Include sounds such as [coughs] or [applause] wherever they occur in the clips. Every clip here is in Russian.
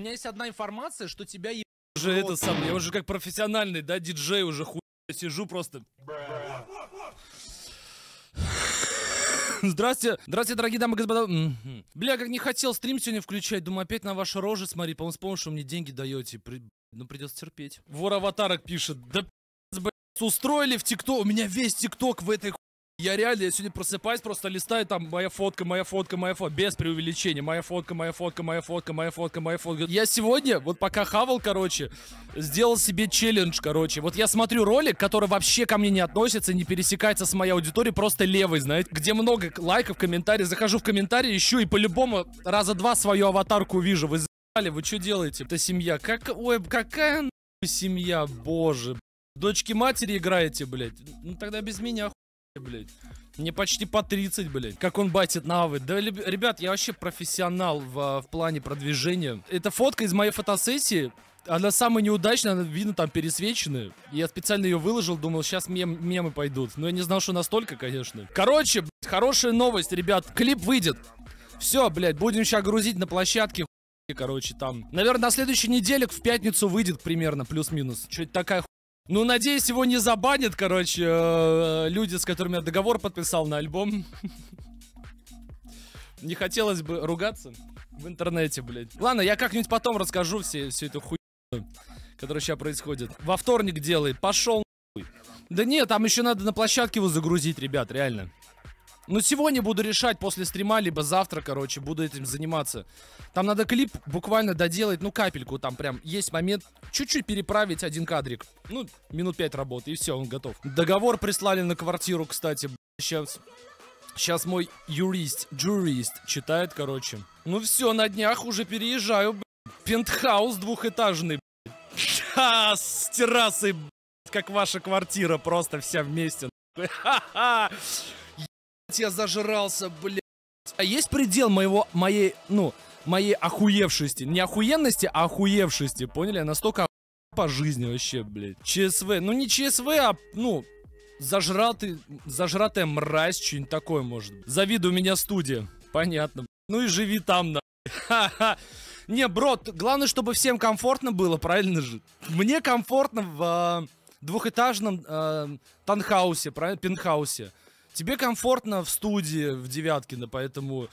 меня есть одна информация, что тебя е... уже это сам, я уже как профессиональный, да, диджей уже хуй сижу просто. Здрасте, здрасте, дорогие дамы и господа. Бля, как не хотел стрим сегодня включать, думаю, опять на ваши рожи смотри, по-моему, с помощью мне деньги даете. При... Ну, придется терпеть. Вор аватарок пишет, да устроили в ТикТок, у меня весь ТикТок в этой я реально, я сегодня просыпаюсь, просто листаю, там, моя фотка, моя фотка, моя фотка, без преувеличения, моя фотка, моя фотка, моя фотка, моя фотка, моя фотка. Я сегодня, вот пока хавал, короче, сделал себе челлендж, короче. Вот я смотрю ролик, который вообще ко мне не относится, не пересекается с моей аудиторией, просто левый, знаете, где много лайков, комментариев, захожу в комментарии, ищу и по-любому раза два свою аватарку вижу. Вы за***ли, вы что делаете? Это семья. Как, ой, какая семья, боже. Дочки матери играете, блядь. Ну тогда без меня, блядь. Мне почти по 30, блядь. Как он батит на авы. Да, ребят, я вообще профессионал в, а, в плане продвижения. Это фотка из моей фотосессии. Она самая неудачная, она, видно, там пересвеченная. Я специально ее выложил, думал, сейчас мем, мемы пойдут. Но я не знал, что настолько, конечно. Короче, блядь, хорошая новость, ребят. Клип выйдет. Все, блядь, будем сейчас грузить на площадке. Короче, там. Наверное, на следующей неделе в пятницу выйдет примерно, плюс-минус. Чуть такая ну, надеюсь, его не забанят, короче, э, люди, с которыми я договор подписал на альбом. Не хотелось бы ругаться в интернете, блядь. Ладно, я как-нибудь потом расскажу все, всю эту хуйню, которая сейчас происходит. Во вторник делай, пошел нахуй. Да нет, там еще надо на площадке его загрузить, ребят, реально. Ну сегодня буду решать после стрима, либо завтра, короче, буду этим заниматься. Там надо клип буквально доделать, ну, капельку там прям есть момент. Чуть-чуть переправить один кадрик. Ну, минут пять работы, и все, он готов. Договор прислали на квартиру, кстати, сейчас... Сейчас мой юрист, джурист читает, короче. Ну все, на днях уже переезжаю, блядь. Пентхаус двухэтажный, блядь. Ха, с террасой, блядь, как ваша квартира, просто вся вместе. [laughs] Ха-ха! я зажрался, блядь. А есть предел моего, моей, ну, моей охуевшести. Не охуенности, а охуевшести, поняли? настолько по жизни вообще, блядь. ЧСВ. Ну, не ЧСВ, а, ну, зажратый, зажратая мразь, что-нибудь такое, может быть. Завидуй меня студия. Понятно. Ну и живи там, на. Ха-ха. Не, бро, главное, чтобы всем комфортно было, правильно же? Мне комфортно в э, двухэтажном э, а, танхаусе, правильно? Пентхаусе. Тебе комфортно в студии в Девяткино, поэтому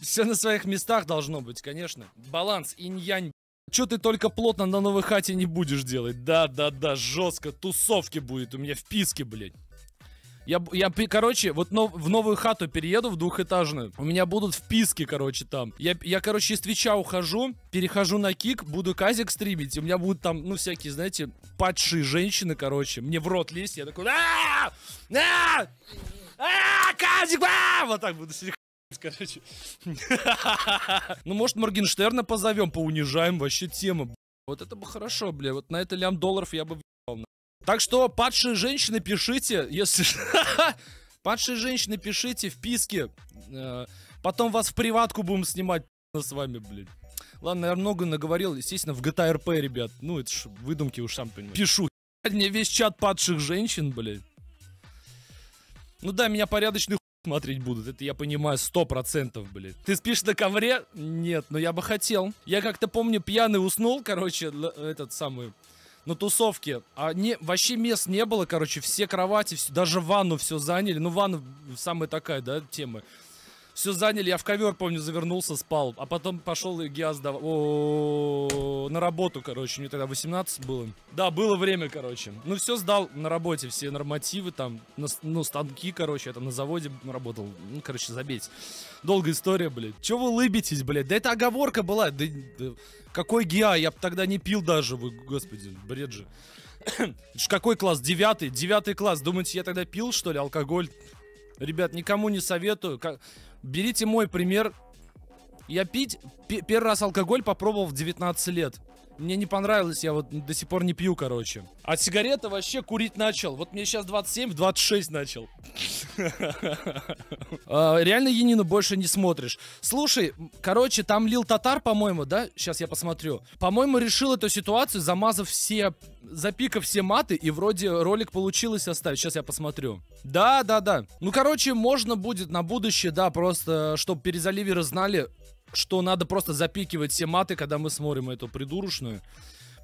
все на своих местах должно быть, конечно. Баланс, инь-янь. Че ты только плотно на новой хате не будешь делать? Да-да-да, жестко, тусовки будет у меня вписки, писке, блядь. Я, я, короче, вот нов, в новую хату перееду, в двухэтажную. У меня будут вписки, короче, там. Я, я, короче, из Твича ухожу, перехожу на Кик, буду Казик стримить. У меня будут там, ну, всякие, знаете, падшие женщины, короче. Мне в рот лезть, я такой... А, Казик, а, вот так буду сидеть. [laughs] Короче. [laughs] Ну, может, Моргенштерна позовем, поунижаем вообще тему. Вот это бы хорошо, бля. Вот на это лям долларов я бы въебал. Так что, падшие женщины, пишите, если... [laughs] Падшие женщины, пишите в писке. Э, потом вас в приватку будем снимать с вами, блядь. Ладно, я много наговорил, естественно, в GTA RP, ребят. Ну, это ж выдумки уж сам понимаешь. Пишу. Мне весь чат падших женщин, блядь. Ну да, меня порядочный смотреть будут, это я понимаю, сто процентов, блин. Ты спишь на ковре? Нет, но я бы хотел. Я как-то помню, пьяный уснул, короче, этот самый, на тусовке. А не, вообще мест не было, короче, все кровати, все, даже ванну все заняли. Ну, ванна самая такая, да, тема все заняли, я в ковер, помню, завернулся, спал, а потом пошел и газ давал, на работу, короче, мне тогда 18 было. Да, было время, короче. Ну, все сдал на работе, все нормативы там, на, ну, станки, короче, это на заводе работал, ну, короче, забейте. Долгая история, блядь. Че вы лыбитесь, блядь? Да это оговорка была, да, да какой ГИА, я бы тогда не пил даже, вы, господи, бред же. [coughs] какой класс? Девятый, девятый класс. Думаете, я тогда пил, что ли, алкоголь? Ребят, никому не советую. Как... Берите мой пример. Я пить первый раз алкоголь попробовал в 19 лет. Мне не понравилось, я вот до сих пор не пью, короче. А сигареты вообще курить начал. Вот мне сейчас 27, 26 начал. [laughs] А, реально Енину больше не смотришь. Слушай, короче, там лил татар, по-моему, да? Сейчас я посмотрю. По-моему, решил эту ситуацию, замазав все, запикав все маты, и вроде ролик получилось оставить. Сейчас я посмотрю. Да, да, да. Ну, короче, можно будет на будущее, да, просто, чтобы перезаливеры знали, что надо просто запикивать все маты, когда мы смотрим эту придурочную,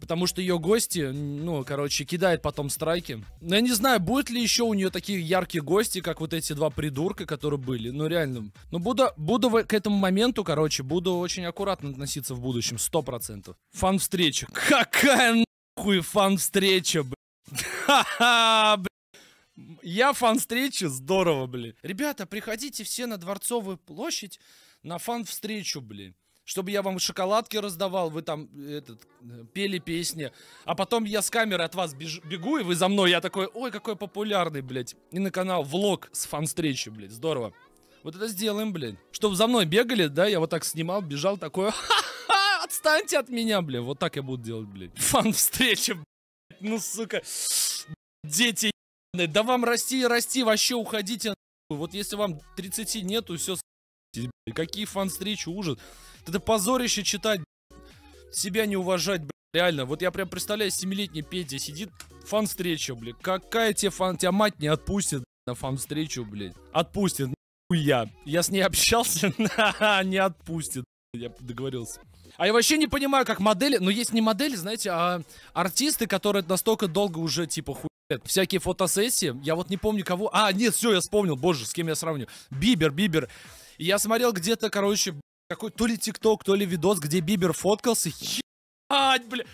Потому что ее гости, ну, короче, кидает потом страйки. Но ну, я не знаю, будет ли еще у нее такие яркие гости, как вот эти два придурка, которые были. Ну, реально. Но ну, буду, буду к этому моменту, короче, буду очень аккуратно относиться в будущем. Сто процентов. Фан-встреча. Какая нахуй фан-встреча, блядь. Я фан-встречи, здорово, блин. Ребята, приходите все на Дворцовую площадь на фан-встречу, блин. Чтобы я вам шоколадки раздавал, вы там э, этот, э, пели песни. А потом я с камеры от вас беж- бегу, и вы за мной. Я такой, ой, какой популярный, блядь. И на канал влог с фан-встречи, блядь. Здорово. Вот это сделаем, блядь. Чтобы за мной бегали, да, я вот так снимал, бежал, такой, ха-ха, отстаньте от меня, блядь. Вот так я буду делать, блядь. Фан-встреча, блядь. Ну, сука. Дети, да вам расти и расти, вообще уходите. Вот если вам 30 нету, все, какие фан-встречи, ужас. Это позорище читать, себя не уважать, блядь. Реально, вот я прям представляю, семилетний Петя сидит, фан-встреча, блядь. Какая тебе фан... Тебя мать не отпустит на фан-встречу, блядь. Отпустит, я. Я с ней общался, [laughs] не отпустит. Я договорился. А я вообще не понимаю, как модели... Ну, есть не модели, знаете, а артисты, которые настолько долго уже, типа, хуй всякие фотосессии. Я вот не помню кого. А, нет, все, я вспомнил. Боже, с кем я сравню. Бибер, Бибер. И я смотрел где-то, короче, какой то ли ТикТок, то ли видос, где Бибер фоткался. Ебать, бля.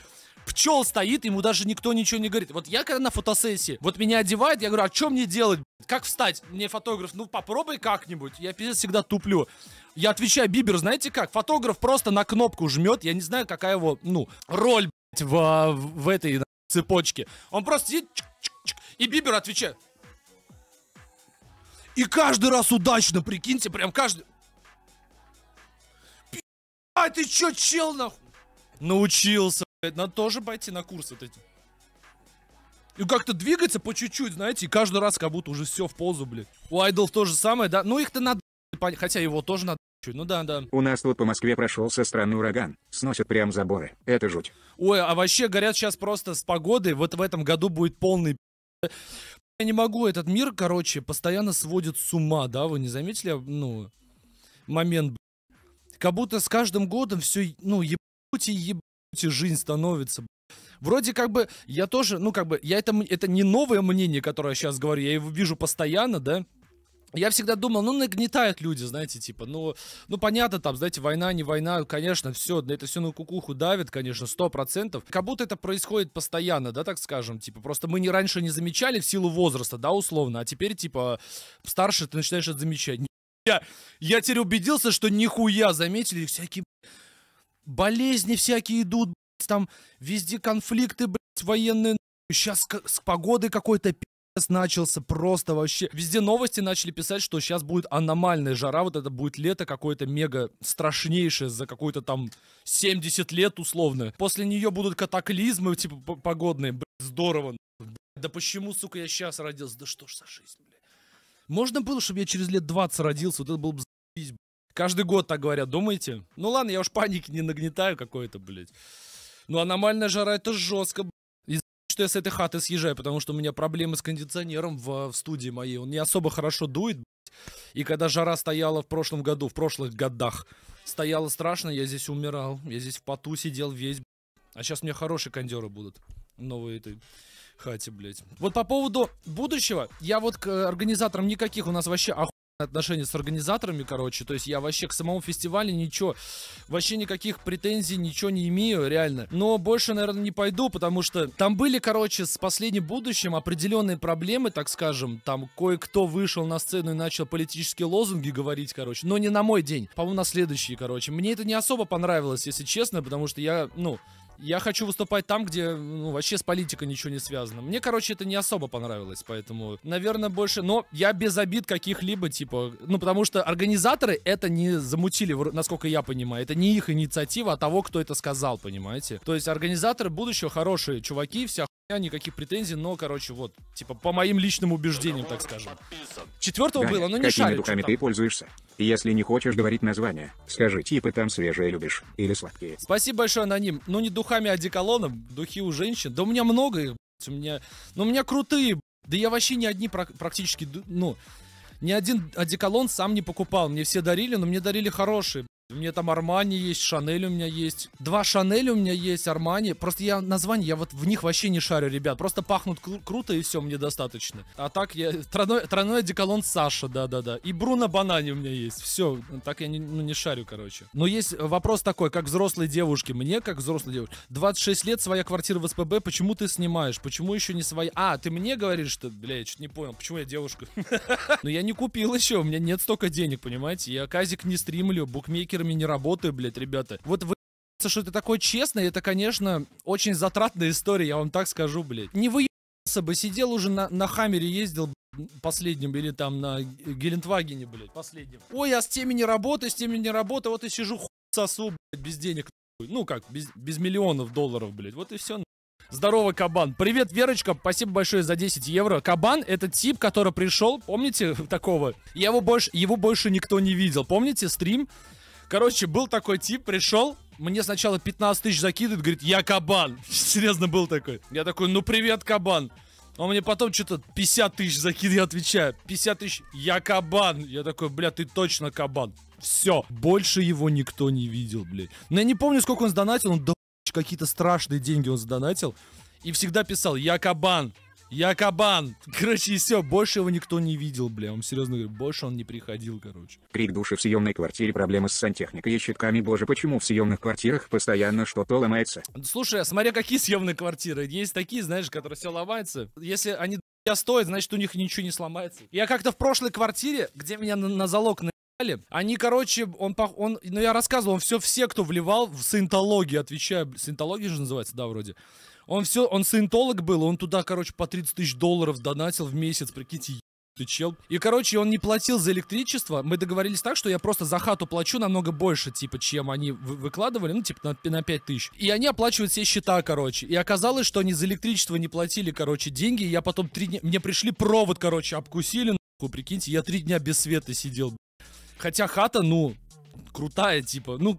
Пчел стоит, ему даже никто ничего не говорит. Вот я когда на фотосессии, вот меня одевает, я говорю, а что мне делать? Как встать? Мне фотограф, ну попробуй как-нибудь. Я пиздец всегда туплю. Я отвечаю, Бибер, знаете как? Фотограф просто на кнопку жмет, я не знаю, какая его, ну, роль, блядь, в, в этой цепочке. Он просто сидит, чик -чик -чик, и Бибер отвечает, и каждый раз удачно, прикиньте, прям каждый... А ты чё, чел, нахуй? Научился, блядь, надо тоже пойти на курсы вот эти. И как-то двигаться по чуть-чуть, знаете, и каждый раз как будто уже все в позу, блядь. У айдолов то же самое, да? Ну их-то надо, [laughs] хотя его тоже надо [laughs] ну да, да. У нас тут по Москве прошел со стороны ураган. Сносят прям заборы. Это жуть. Ой, а вообще горят сейчас просто с погодой. Вот в этом году будет полный [laughs] Я не могу, этот мир, короче, постоянно сводит с ума, да, вы не заметили, ну, момент, как будто с каждым годом все, ну, ебать и ебать жизнь становится, Вроде как бы я тоже, ну как бы, я это, это не новое мнение, которое я сейчас говорю, я его вижу постоянно, да, я всегда думал, ну, нагнетают люди, знаете, типа, ну, ну, понятно, там, знаете, война, не война, конечно, все, это все на кукуху давит, конечно, сто процентов. Как будто это происходит постоянно, да, так скажем, типа, просто мы не раньше не замечали в силу возраста, да, условно, а теперь, типа, старше ты начинаешь это замечать. Я, я теперь убедился, что нихуя заметили всякие болезни всякие идут, там везде конфликты, блядь, военные. Сейчас с погодой какой-то пи***, начался просто вообще. Везде новости начали писать, что сейчас будет аномальная жара, вот это будет лето какое-то мега страшнейшее за какой-то там 70 лет условно. После нее будут катаклизмы типа погодные. Блин, здорово. Блин. Да почему, сука, я сейчас родился? Да что ж за жизнь, блядь. Можно было, чтобы я через лет 20 родился, вот это было бы за***ь, Каждый год так говорят, думаете? Ну ладно, я уж паники не нагнетаю какой-то, блядь. Ну аномальная жара это жестко, блядь что я с этой хаты съезжаю, потому что у меня проблемы с кондиционером в, в студии моей. Он не особо хорошо дует, и когда жара стояла в прошлом году, в прошлых годах, стояла страшно, я здесь умирал. Я здесь в поту сидел весь. А сейчас у меня хорошие кондеры будут. Новые этой хате, блядь. Вот по поводу будущего, я вот к э, организаторам никаких у нас вообще оху отношения с организаторами, короче. То есть я вообще к самому фестивалю ничего, вообще никаких претензий, ничего не имею, реально. Но больше, наверное, не пойду, потому что там были, короче, с последним будущим определенные проблемы, так скажем. Там кое-кто вышел на сцену и начал политические лозунги говорить, короче. Но не на мой день, по-моему, на следующий, короче. Мне это не особо понравилось, если честно, потому что я, ну, я хочу выступать там, где ну, вообще с политикой ничего не связано. Мне, короче, это не особо понравилось, поэтому, наверное, больше... Но я без обид каких-либо, типа... Ну, потому что организаторы это не замутили, насколько я понимаю. Это не их инициатива, а того, кто это сказал, понимаете? То есть организаторы будущего хорошие чуваки, вся меня никаких претензий, но, короче, вот, типа, по моим личным убеждениям, так скажем. Четвертого было, но не шарит. духами ты пользуешься? Если не хочешь говорить название, скажи, типа, там свежие любишь или сладкие. Спасибо большое, Аноним. Ну, не духами, а деколоном. Духи у женщин. Да у меня много их, блядь, у меня... Ну, у меня крутые, да я вообще ни одни практически, ну... Ни один одеколон сам не покупал. Мне все дарили, но мне дарили хорошие. У меня там Армани есть, Шанель у меня есть. Два Шанель у меня есть, Армани. Просто я название, я вот в них вообще не шарю, ребят. Просто пахнут кру круто и все, мне достаточно. А так я... Тройной, тройной деколон Саша, да-да-да. И Бруно Банани у меня есть. Все, так я не, ну, не шарю, короче. Но есть вопрос такой, как взрослой девушке. Мне, как взрослой девушке. 26 лет, своя квартира в СПБ, почему ты снимаешь? Почему еще не своя? А, ты мне говоришь, что... Бля, я что-то не понял, почему я девушка? [laughs] Но ну, я не купил еще, у меня нет столько денег, понимаете? Я казик не стримлю, букмекер сталкерами не работаю, блядь, ребята. Вот вы что ты такое честное, это, конечно, очень затратная история, я вам так скажу, блядь. Не выебался бы, сидел уже на, на Хаммере ездил, последним или там на Гелендвагене, блядь, последнем. Ой, я а с теми не работаю, с теми не работаю, вот и сижу хуй сосу, блядь, без денег. Ну как, без, без миллионов долларов, блядь, вот и все. Здорово, Кабан. Привет, Верочка, спасибо большое за 10 евро. Кабан — это тип, который пришел, помните [laughs] такого? Я его больше, его больше никто не видел. Помните стрим, Короче, был такой тип, пришел, мне сначала 15 тысяч закидывает, говорит, я кабан. [laughs] Серьезно был такой. Я такой, ну привет, кабан. Он мне потом что-то 50 тысяч закидывает, я отвечаю, 50 тысяч, я кабан. Я такой, бля, ты точно кабан. Все, больше его никто не видел, блядь. Но я не помню, сколько он сдонатил, он до какие-то страшные деньги он сдонатил. И всегда писал, я кабан. Я кабан. Короче, и все, больше его никто не видел, бля. Он серьезно говорит, больше он не приходил, короче. Крик души в съемной квартире, проблемы с сантехникой и щитками. Боже, почему в съемных квартирах постоянно что-то ломается? Слушай, а смотря какие съемные квартиры. Есть такие, знаешь, которые все ломаются. Если они я стоят, значит, у них ничего не сломается. Я как-то в прошлой квартире, где меня на, на залог на они, короче, он, он, ну я рассказывал, он все, все, кто вливал в синтологию, отвечаю, синтология же называется, да, вроде. Он все, он саентолог был, он туда, короче, по 30 тысяч долларов донатил в месяц, прикиньте, ты чел. И, короче, он не платил за электричество. Мы договорились так, что я просто за хату плачу намного больше, типа, чем они вы выкладывали, ну, типа, на, на 5 тысяч. И они оплачивают все счета, короче. И оказалось, что они за электричество не платили, короче, деньги. И я потом три дня... Мне пришли провод, короче, обкусили, нахуй, прикиньте. Я три дня без света сидел. Хотя хата, ну, крутая, типа, ну,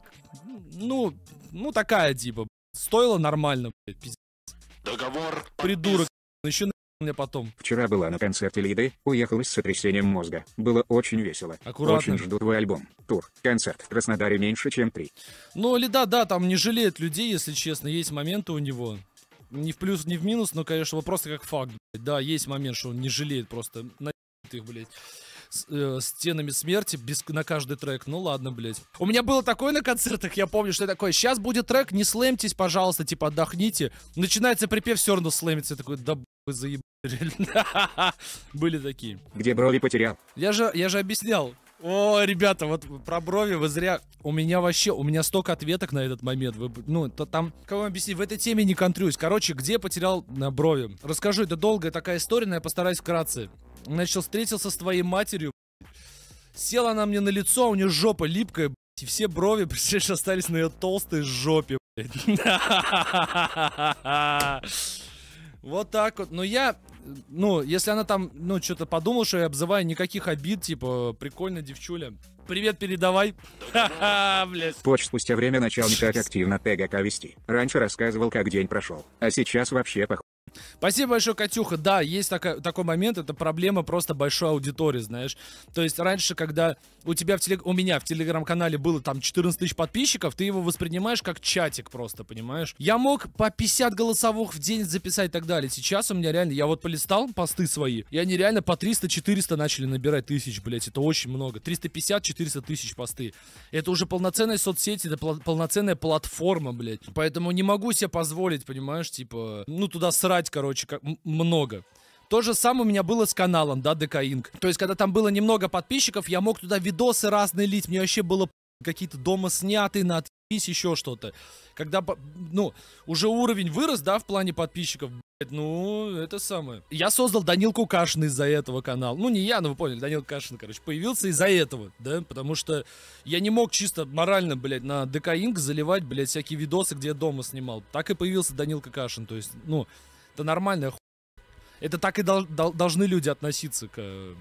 ну, ну, такая, типа, стоила нормально, блядь, пиздец. Договор Придурок, еще мне потом. Вчера была на концерте Лиды, уехала с сотрясением мозга. Было очень весело. Аккуратно. Очень жду твой альбом. Тур. Концерт в Краснодаре меньше, чем три. Ну Лида, да, там не жалеет людей, если честно. Есть моменты у него. Не в плюс, не в минус, но, конечно, просто как факт. Блядь. Да, есть момент, что он не жалеет просто. На их, блядь э, стенами смерти без, на каждый трек. Ну ладно, блядь. У меня было такое на концертах, я помню, что я такое. Сейчас будет трек, не слэмьтесь, пожалуйста, типа отдохните. Начинается припев, все равно слэмится. Я такой, да вы [laughs] Были такие. Где брови потерял? Я же, я же объяснял. О, ребята, вот про брови вы зря. У меня вообще, у меня столько ответок на этот момент. Вы, ну, то там, кого вам объяснить, в этой теме не контрюсь. Короче, где потерял на брови? Расскажу, это долгая такая история, но я постараюсь вкратце. Начал встретился с твоей матерью. Села она мне на лицо, а у нее жопа липкая, блядь, и все брови, представляешь, [laughs] остались на ее толстой жопе, [laughs] Вот так вот. Но я, ну, если она там, ну, что-то подумала, что я обзываю, никаких обид, типа, прикольно, девчуля. Привет, передавай. Поч [laughs] спустя время начал не активно ТГК вести. Раньше рассказывал, как день прошел, а сейчас вообще похуй. Спасибо большое, Катюха. Да, есть такая, такой момент, это проблема просто большой аудитории, знаешь. То есть раньше, когда у тебя в телег... у меня в телеграм-канале было там 14 тысяч подписчиков, ты его воспринимаешь как чатик просто, понимаешь? Я мог по 50 голосовых в день записать и так далее. Сейчас у меня реально, я вот полистал посты свои, и они реально по 300-400 начали набирать тысяч, блять, это очень много. 350-400 тысяч посты. Это уже полноценная соцсеть, это полноценная платформа, блять. Поэтому не могу себе позволить, понимаешь, типа, ну туда срать брать, короче, как, много. То же самое у меня было с каналом, да, декаинг. То есть, когда там было немного подписчиков, я мог туда видосы разные лить, мне вообще было какие-то дома снятые, на отъебись, еще что-то. Когда, ну, уже уровень вырос, да, в плане подписчиков, блядь, ну, это самое. Я создал Данилку Кашин из-за этого канала. Ну, не я, но вы поняли, Данил Кашин, короче, появился из-за этого, да, потому что я не мог чисто морально, блядь, на декаинг заливать, блядь, всякие видосы, где я дома снимал. Так и появился Данилка Кашин, то есть, ну... Это нормальная хуйня. Это так и дол- дол- должны люди относиться к...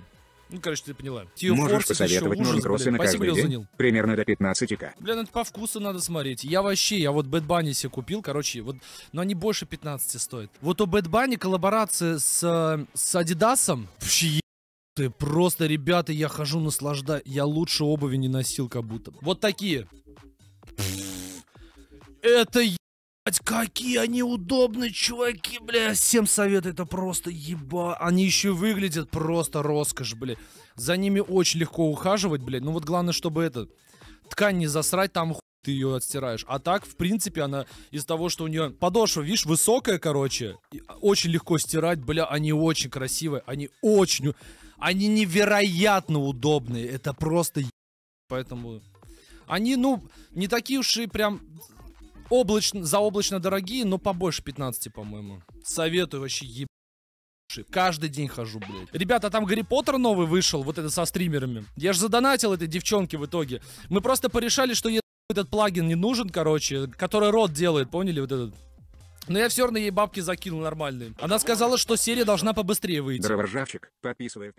Ну, короче, ты поняла. Тио Можешь посоветовать нон-кроссы на Спасибо, день? Примерно до 15 к Блин, это по вкусу надо смотреть. Я вообще, я вот Bad Bunny себе купил, короче, вот, но они больше 15 стоят. Вот у Bad Bunny коллаборация с, с Adidas, вообще ты просто, ребята, я хожу наслаждаюсь. Я лучше обуви не носил, как будто. Вот такие. Это е- Блять, Какие они удобные чуваки, бля. Всем советую, это просто еба. Они еще выглядят просто роскошь, бля. За ними очень легко ухаживать, бля. Ну вот главное, чтобы это ткань не засрать, там хуй ты ее отстираешь. А так, в принципе, она из за того, что у нее подошва, видишь, высокая, короче, очень легко стирать, бля, они очень красивые, они очень, они невероятно удобные, это просто е... поэтому они, ну, не такие уж и прям Облачно, заоблачно дорогие, но побольше 15, по-моему. Советую вообще еб... Каждый день хожу, блядь. Ребята, там Гарри Поттер новый вышел, вот это со стримерами. Я же задонатил этой девчонке в итоге. Мы просто порешали, что ей этот плагин не нужен, короче, который рот делает, поняли, вот этот. Но я все равно ей бабки закинул нормальные. Она сказала, что серия должна побыстрее выйти. Дроворжавчик, подписывай.